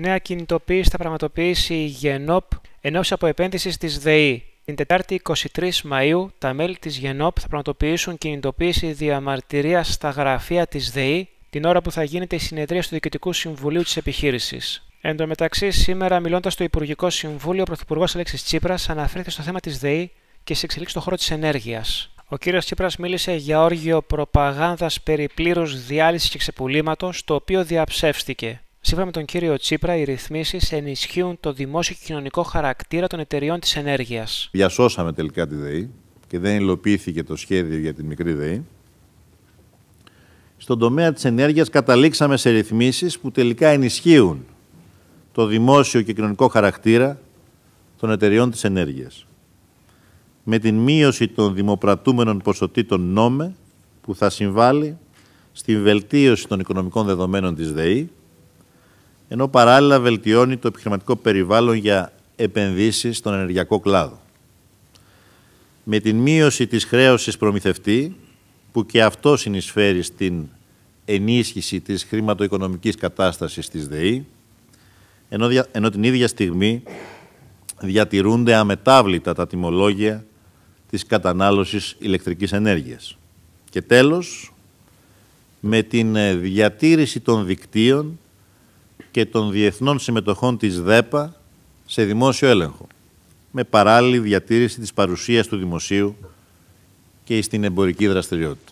νέα κινητοποίηση θα πραγματοποιήσει η ΓΕΝΟΠ εν από επένδυση της ΔΕΗ. Την Τετάρτη 23 Μαΐου, τα μέλη της ΓΕΝΟΠ θα πραγματοποιήσουν κινητοποίηση διαμαρτυρίας στα γραφεία της ΔΕΗ την ώρα που θα γίνεται η συνεδρία του Διοικητικού Συμβουλίου της επιχείρησης. Εν τω μεταξύ, σήμερα, μιλώντας στο Υπουργικό Συμβούλιο, ο Πρωθυπουργός Αλέξης Τσίπρας αναφέρθηκε στο θέμα της ΔΕΗ και σε εξελίξει στον χώρο της ενέργειας. Ο κ. Τσίπρας μίλησε για όργιο προπαγάνδας περί διάλυσης και ξεπουλήματος, το οποίο διαψεύστηκε. Σύμφωνα με τον κύριο Τσίπρα, οι ρυθμίσεις ενισχύουν το δημόσιο και κοινωνικό χαρακτήρα των εταιριών της ενέργειας. Διασώσαμε τελικά τη ΔΕΗ και δεν υλοποιήθηκε το σχέδιο για τη μικρή ΔΕΗ. Στον τομέα της ενέργειας καταλήξαμε σε ρυθμίσεις που τελικά ενισχύουν το δημόσιο και κοινωνικό χαρακτήρα των εταιριών της ενέργειας Με την μείωση των δημοπρατούμενων ποσοτήτων νόμε που θα συμβάλλει στην βελτίωση των οικονομικών δεδομένων της ΔΕΗ ενώ παράλληλα βελτιώνει το επιχειρηματικό περιβάλλον για επενδύσεις στον ενεργειακό κλάδο. Με την μείωση της χρέωσης προμηθευτή, που και αυτό συνεισφέρει στην ενίσχυση της χρηματοοικονομικής κατάστασης της ΔΕΗ, ενώ, ενώ την ίδια στιγμή διατηρούνται αμετάβλητα τα τιμολόγια της κατανάλωσης ηλεκτρικής ενέργειας. Και τέλος, με την ε, διατήρηση των δικτύων και των διεθνών συμμετοχών της ΔΕΠΑ σε δημόσιο έλεγχο, με παράλληλη διατήρηση της παρουσίας του δημοσίου και στην εμπορική δραστηριότητα.